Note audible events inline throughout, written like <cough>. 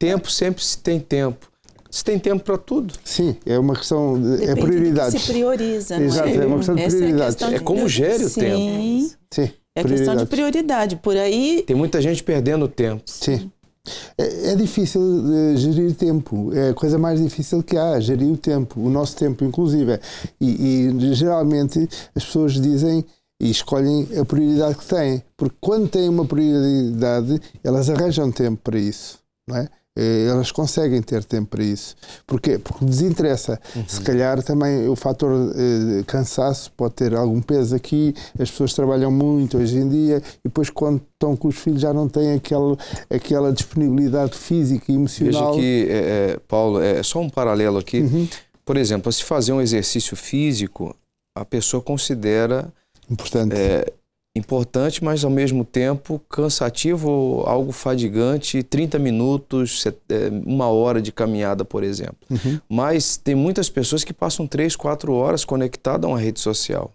Tempo sempre se tem tempo. Se tem tempo para tudo. Sim, é uma questão. De, é prioridade. Se prioriza. É? Exato, é? é? uma questão de é prioridade. É, de... é, como gere o tempo. Sim. É questão de prioridade. Por aí. Tem muita gente perdendo tempo. Sim. É, é difícil eh, gerir tempo, é a coisa mais difícil que há, gerir o tempo, o nosso tempo, inclusive. E, e geralmente as pessoas dizem e escolhem a prioridade que têm, porque quando têm uma prioridade, elas arranjam tempo para isso, não é? Eh, elas conseguem ter tempo para isso. Porquê? Porque desinteressa. Uhum. Se calhar também o fator eh, cansaço pode ter algum peso aqui, as pessoas trabalham muito hoje em dia e depois quando estão com os filhos já não têm aquele, aquela disponibilidade física e emocional. Veja aqui, eh, é, é, Paulo, é só um paralelo aqui. Uhum. Por exemplo, se fazer um exercício físico, a pessoa considera importante. É, importante, mas ao mesmo tempo cansativo, algo fadigante, 30 minutos, é, uma hora de caminhada, por exemplo. Uhum. Mas tem muitas pessoas que passam 3, 4 horas conectadas a uma rede social.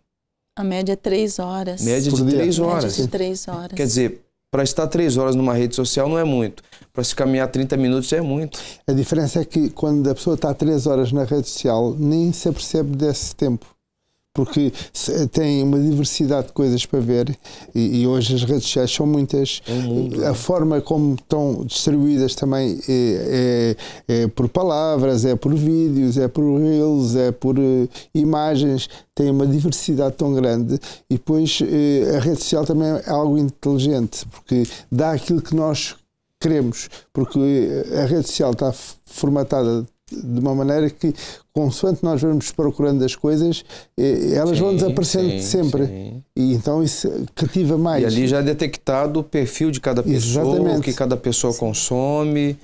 A média é 3 horas. Média de 3 horas. Média de 3 horas. Quer dizer, para estar 3 horas numa rede social não é muito. Para se caminhar 30 minutos é muito. A diferença é que quando a pessoa está 3 horas na rede social, nem se apercebe desse tempo porque tem uma diversidade de coisas para ver e, e hoje as redes sociais são muitas. É a é. forma como estão distribuídas também é, é, é, por palavras, é por vídeos, é por reels, é por uh, imagens, tem uma diversidade tão grande e depois uh, a rede social também é algo inteligente, porque dá aquilo que nós queremos, porque eh, a rede social está formatada de uma maneira que, consoante nós vamos procurando as coisas, eh, elas sim, vão desaparecendo sim, sempre. Sim. E então isso cativa mais. E ali já é detectado o perfil de cada pessoa, Exatamente. o que cada pessoa consome,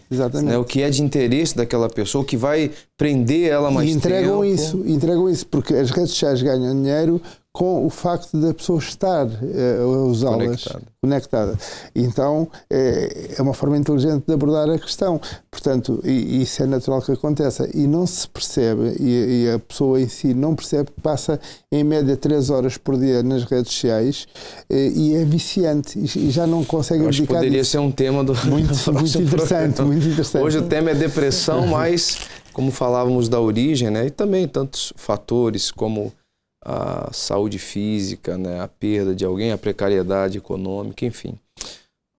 né, o que é de interesse daquela pessoa, o que vai prender ela mais e entregam tempo. isso, entregam isso, porque as redes sociais ganham dinheiro com o facto da pessoa estar uh, a usá-las conectada. Então, é, é, uma forma inteligente de abordar a questão. Portanto, e, isso é natural que aconteça. E não se percebe, e, e, a pessoa em si não percebe que passa em média três horas por dia nas redes sociais eh, e é viciante e já não consegue abdicar. Acho poderia disso. ser um tema do muito, <laughs> muito interessante, muito interessante. Hoje o tema é depressão, mas como falávamos da origem, né, e também tantos fatores como a saúde física, né, a perda de alguém, a precariedade econômica, enfim.